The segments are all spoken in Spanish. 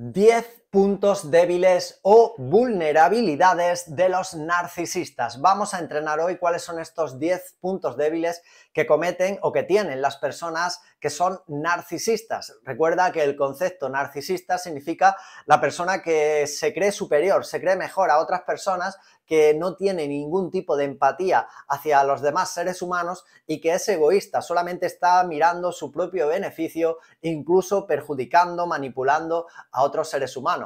10 puntos débiles o vulnerabilidades de los narcisistas. Vamos a entrenar hoy cuáles son estos 10 puntos débiles que cometen o que tienen las personas que son narcisistas. Recuerda que el concepto narcisista significa la persona que se cree superior, se cree mejor a otras personas, que no tiene ningún tipo de empatía hacia los demás seres humanos y que es egoísta, solamente está mirando su propio beneficio, incluso perjudicando, manipulando a otros seres humanos.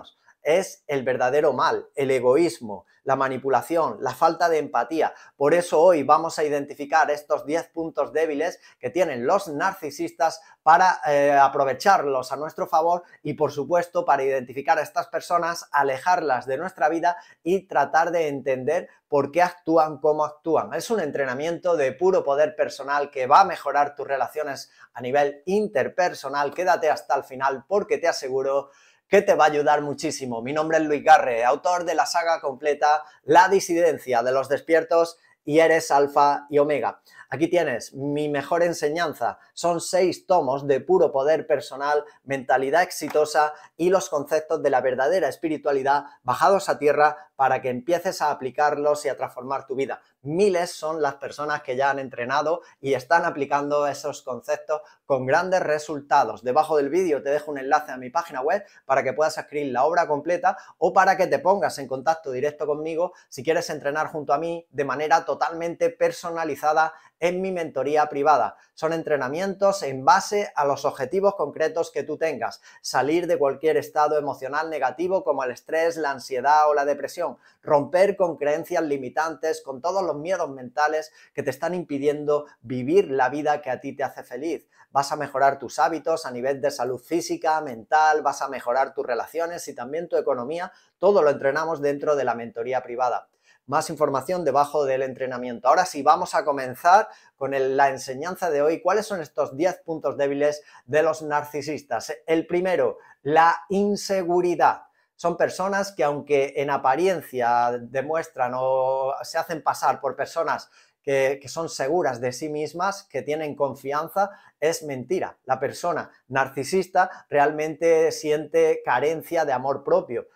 Es el verdadero mal, el egoísmo, la manipulación, la falta de empatía. Por eso hoy vamos a identificar estos 10 puntos débiles que tienen los narcisistas para eh, aprovecharlos a nuestro favor y por supuesto para identificar a estas personas, alejarlas de nuestra vida y tratar de entender por qué actúan como actúan. Es un entrenamiento de puro poder personal que va a mejorar tus relaciones a nivel interpersonal. Quédate hasta el final porque te aseguro que te va a ayudar muchísimo. Mi nombre es Luis Garre, autor de la saga completa La disidencia de los despiertos y eres alfa y omega. Aquí tienes mi mejor enseñanza. Son seis tomos de puro poder personal, mentalidad exitosa y los conceptos de la verdadera espiritualidad bajados a tierra para que empieces a aplicarlos y a transformar tu vida miles son las personas que ya han entrenado y están aplicando esos conceptos con grandes resultados. Debajo del vídeo te dejo un enlace a mi página web para que puedas escribir la obra completa o para que te pongas en contacto directo conmigo si quieres entrenar junto a mí de manera totalmente personalizada en mi mentoría privada. Son entrenamientos en base a los objetivos concretos que tú tengas. Salir de cualquier estado emocional negativo como el estrés, la ansiedad o la depresión. Romper con creencias limitantes, con todos los miedos mentales que te están impidiendo vivir la vida que a ti te hace feliz. Vas a mejorar tus hábitos a nivel de salud física, mental, vas a mejorar tus relaciones y también tu economía. Todo lo entrenamos dentro de la mentoría privada más información debajo del entrenamiento. Ahora sí, vamos a comenzar con la enseñanza de hoy. ¿Cuáles son estos 10 puntos débiles de los narcisistas? El primero, la inseguridad son personas que aunque en apariencia demuestran o se hacen pasar por personas que, son seguras de sí mismas, que tienen confianza, es mentira. La persona narcisista realmente siente carencia de amor propio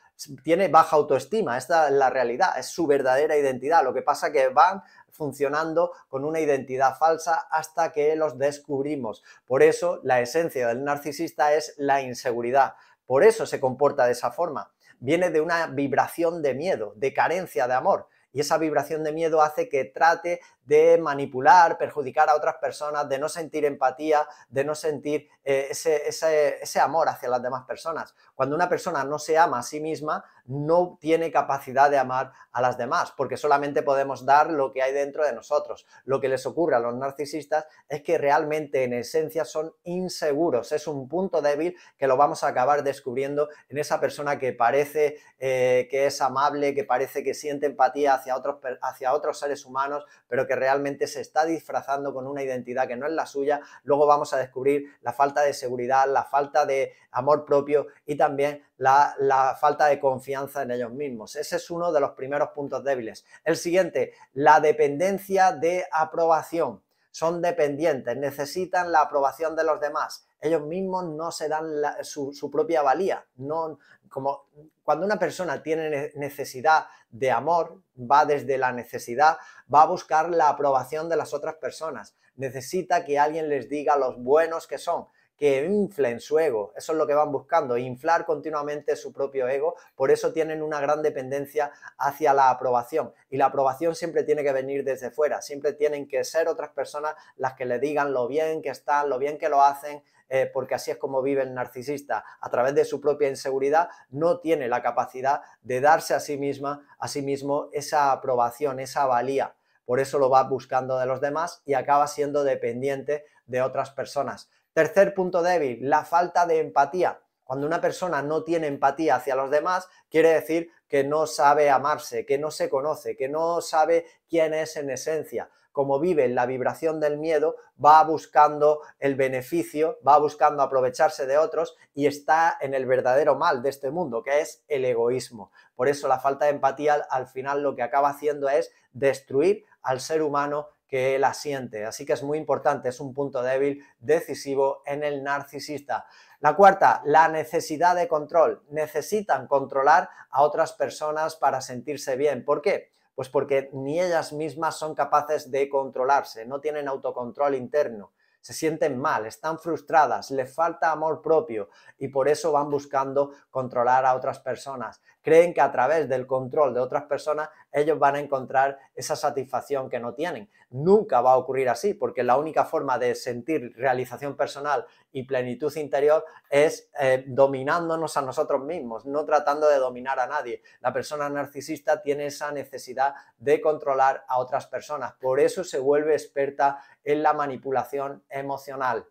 tiene baja autoestima, esta es la realidad, es su verdadera identidad. Lo que pasa que van funcionando con una identidad falsa hasta que los descubrimos. Por eso la esencia del narcisista es la inseguridad. Por eso se comporta de esa forma. Viene de una vibración de miedo, de carencia de amor. Y esa vibración de miedo hace que trate de manipular, perjudicar a otras personas, de no sentir empatía, de no sentir eh, ese, amor hacia las demás personas. Cuando una persona no se ama a sí misma, no tiene capacidad de amar a las demás, porque solamente podemos dar lo que hay dentro de nosotros. Lo que les ocurre a los narcisistas es que realmente en esencia son inseguros, es un punto débil que lo vamos a acabar descubriendo en esa persona que parece eh, que es amable, que parece que siente empatía hacia otros, hacia otros seres humanos, pero que realmente se está disfrazando con una identidad que no es la suya. Luego vamos a descubrir la falta de seguridad, la falta de amor propio y también la, la falta de confianza en ellos mismos. Ese es uno de los primeros puntos débiles. El siguiente, la dependencia de aprobación. Son dependientes, necesitan la aprobación de los demás ellos mismos no se dan la, su, propia valía. No, como cuando una persona tiene necesidad de amor, va desde la necesidad, va a buscar la aprobación de las otras personas. Necesita que alguien les diga los buenos que son, que inflen su ego. Eso es lo que van buscando, inflar continuamente su propio ego. Por eso tienen una gran dependencia hacia la aprobación. Y la aprobación siempre tiene que venir desde fuera. Siempre tienen que ser otras personas las que le digan lo bien que están, lo bien que lo hacen, eh, porque así es como vive el narcisista. A través de su propia inseguridad no tiene la capacidad de darse a sí misma, a sí mismo esa aprobación, esa valía. Por eso lo va buscando de los demás y acaba siendo dependiente de otras personas. Tercer punto débil, la falta de empatía. Cuando una persona no tiene empatía hacia los demás, quiere decir que no sabe amarse, que no se conoce, que no sabe quién es en esencia. Como vive en la vibración del miedo, va buscando el beneficio, va buscando aprovecharse de otros y está en el verdadero mal de este mundo, que es el egoísmo. Por eso la falta de empatía al final lo que acaba haciendo es destruir al ser humano que la siente Así que es muy importante, es un punto débil decisivo en el narcisista. La cuarta, la necesidad de control. Necesitan controlar a otras personas para sentirse bien. ¿Por qué? Pues porque ni ellas mismas son capaces de controlarse, no tienen autocontrol interno, se sienten mal, están frustradas, les falta amor propio y por eso van buscando controlar a otras personas creen que a través del control de otras personas ellos van a encontrar esa satisfacción que no tienen. Nunca va a ocurrir así, porque la única forma de sentir realización personal y plenitud interior es eh, dominándonos a nosotros mismos, no tratando de dominar a nadie. La persona narcisista tiene esa necesidad de controlar a otras personas, por eso se vuelve experta en la manipulación emocional.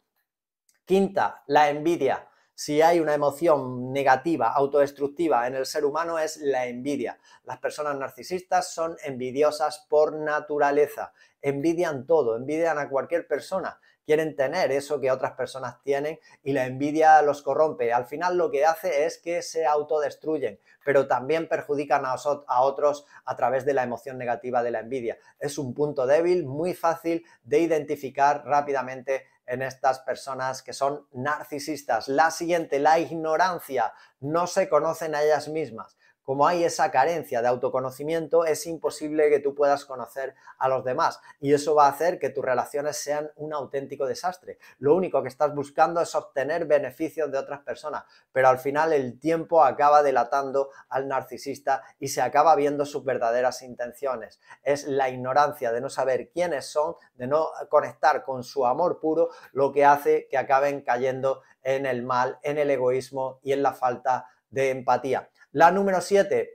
Quinta, la envidia. Si hay una emoción negativa, autodestructiva en el ser humano es la envidia. Las personas narcisistas son envidiosas por naturaleza. Envidian todo, envidian a cualquier persona. Quieren tener eso que otras personas tienen y la envidia los corrompe. Al final lo que hace es que se autodestruyen, pero también perjudican a, a otros a través de la emoción negativa de la envidia. Es un punto débil muy fácil de identificar rápidamente en estas personas que son narcisistas. La siguiente, la ignorancia. No se conocen a ellas mismas como hay esa carencia de autoconocimiento, es imposible que tú puedas conocer a los demás y eso va a hacer que tus relaciones sean un auténtico desastre. Lo único que estás buscando es obtener beneficios de otras personas, pero al final el tiempo acaba delatando al narcisista y se acaba viendo sus verdaderas intenciones. Es la ignorancia de no saber quiénes son, de no conectar con su amor puro, lo que hace que acaben cayendo en el mal, en el egoísmo y en la falta de empatía. La número siete,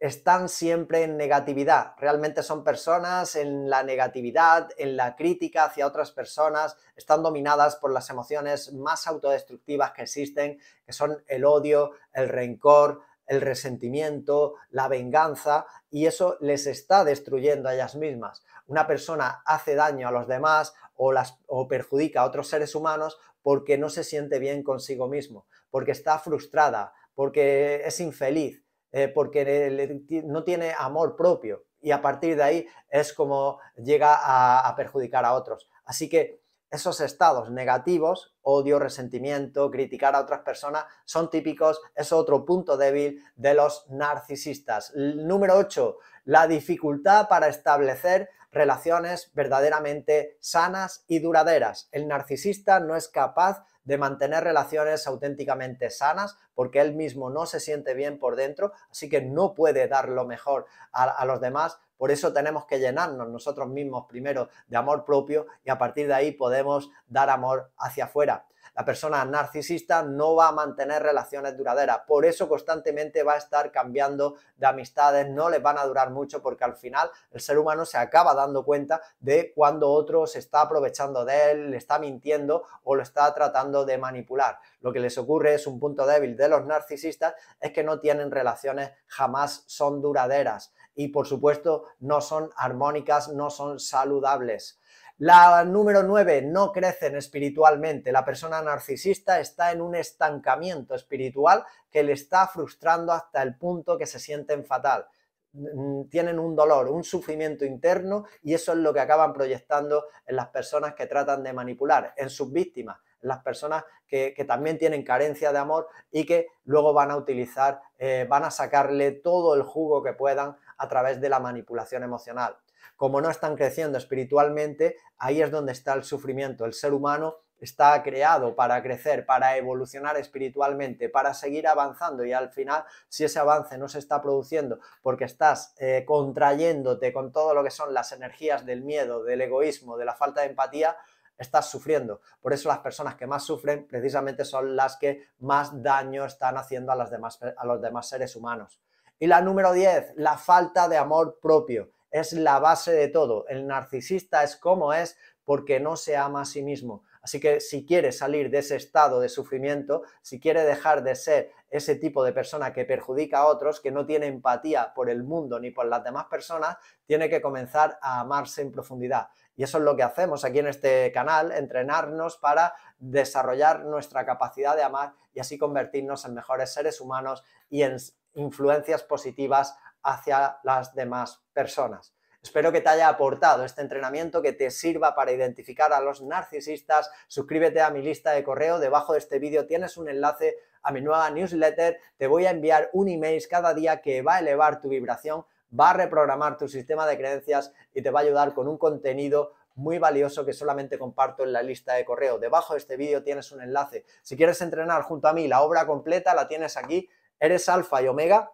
están siempre en negatividad. Realmente son personas en la negatividad, en la crítica hacia otras personas, están dominadas por las emociones más autodestructivas que existen, que son el odio, el rencor, el resentimiento, la venganza, y eso les está destruyendo a ellas mismas. Una persona hace daño a los demás o, las, o perjudica a otros seres humanos porque no se siente bien consigo mismo, porque está frustrada, porque es infeliz, eh, porque no tiene amor propio y a partir de ahí es como llega a, a perjudicar a otros. Así que esos estados negativos, odio, resentimiento, criticar a otras personas, son típicos, es otro punto débil de los narcisistas. Número 8, la dificultad para establecer relaciones verdaderamente sanas y duraderas. El narcisista no es capaz de mantener relaciones auténticamente sanas porque él mismo no se siente bien por dentro, así que no puede dar lo mejor a, los demás. Por eso tenemos que llenarnos nosotros mismos primero de amor propio y a partir de ahí podemos dar amor hacia afuera. La persona narcisista no va a mantener relaciones duraderas, por eso constantemente va a estar cambiando de amistades, no les van a durar mucho porque al final el ser humano se acaba dando cuenta de cuando otro se está aprovechando de él, le está mintiendo o lo está tratando de manipular. Lo que les ocurre es un punto débil de los narcisistas es que no tienen relaciones, jamás son duraderas y por supuesto no son armónicas, no son saludables. La número 9, no crecen espiritualmente. La persona narcisista está en un estancamiento espiritual que le está frustrando hasta el punto que se sienten fatal mm, mm, tienen un dolor, un sufrimiento interno y eso es lo que acaban proyectando en las personas que tratan de manipular, en sus víctimas las personas que, también tienen carencia de amor y que luego van a utilizar, eh, van a sacarle todo el jugo que puedan a través de la manipulación emocional. Como no están creciendo espiritualmente, ahí es donde está el sufrimiento. El ser humano está creado para crecer, para evolucionar espiritualmente, para seguir avanzando y al final si ese avance no se está produciendo porque estás eh, contrayéndote con todo lo que son las energías del miedo, del egoísmo, de la falta de empatía, estás sufriendo. Por eso las personas que más sufren precisamente son las que más daño están haciendo a, las demás, a los demás seres humanos. Y la número 10, la falta de amor propio. Es la base de todo. El narcisista es como es porque no se ama a sí mismo. Así que si quiere salir de ese estado de sufrimiento, si quiere dejar de ser ese tipo de persona que perjudica a otros, que no tiene empatía por el mundo ni por las demás personas, tiene que comenzar a amarse en profundidad. Y eso es lo que hacemos aquí en este canal, entrenarnos para desarrollar nuestra capacidad de amar y así convertirnos en mejores seres humanos y en influencias positivas hacia las demás personas. Espero que te haya aportado este entrenamiento, que te sirva para identificar a los narcisistas. Suscríbete a mi lista de correo. Debajo de este vídeo tienes un enlace a mi nueva newsletter. Te voy a enviar un email cada día que va a elevar tu vibración, va a reprogramar tu sistema de creencias y te va a ayudar con un contenido muy valioso que solamente comparto en la lista de correo. Debajo de este vídeo tienes un enlace. Si quieres entrenar junto a mí, la obra completa la tienes aquí. Eres alfa y omega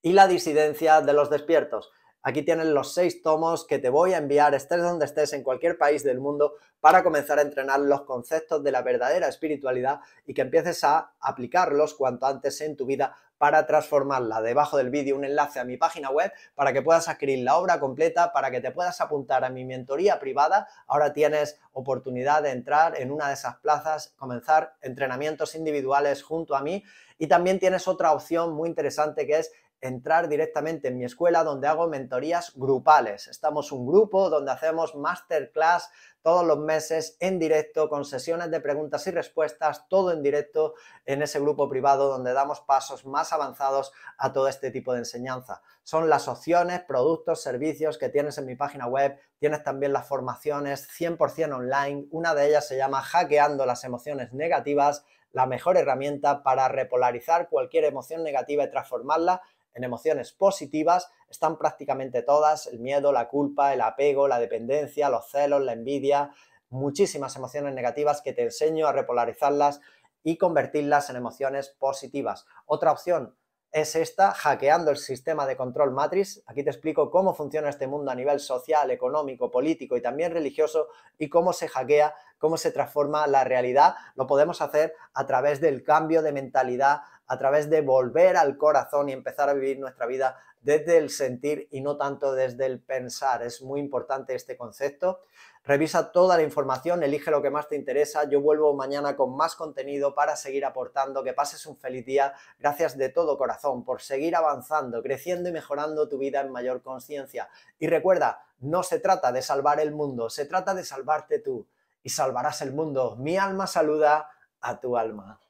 y la disidencia de los despiertos. Aquí tienes los seis tomos que te voy a enviar, estés donde estés, en cualquier país del mundo, para comenzar a entrenar los conceptos de la verdadera espiritualidad y que empieces a aplicarlos cuanto antes en tu vida para transformarla. Debajo del vídeo un enlace a mi página web para que puedas adquirir la obra completa, para que te puedas apuntar a mi mentoría privada. Ahora tienes oportunidad de entrar en una de esas plazas, comenzar entrenamientos individuales junto a mí y también tienes otra opción muy interesante que es entrar directamente en mi escuela donde hago mentorías grupales. Estamos un grupo donde hacemos masterclass todos los meses en directo con sesiones de preguntas y respuestas, todo en directo en ese grupo privado donde damos pasos más avanzados a todo este tipo de enseñanza. Son las opciones, productos, servicios que tienes en mi página web, tienes también las formaciones 100% online, una de ellas se llama Hackeando las emociones negativas, la mejor herramienta para repolarizar cualquier emoción negativa y transformarla en emociones positivas están prácticamente todas, el miedo, la culpa, el apego, la dependencia, los celos, la envidia, muchísimas emociones negativas que te enseño a repolarizarlas y convertirlas en emociones positivas. Otra opción es esta, hackeando el sistema de control matrix. Aquí te explico cómo funciona este mundo a nivel social, económico, político y también religioso y cómo se hackea, cómo se transforma la realidad. Lo podemos hacer a través del cambio de mentalidad a través de volver al corazón y empezar a vivir nuestra vida desde el sentir y no tanto desde el pensar. Es muy importante este concepto. Revisa toda la información, elige lo que más te interesa. Yo vuelvo mañana con más contenido para seguir aportando. Que pases un feliz día. Gracias de todo corazón por seguir avanzando, creciendo y mejorando tu vida en mayor conciencia. Y recuerda, no se trata de salvar el mundo, se trata de salvarte tú y salvarás el mundo. Mi alma saluda a tu alma.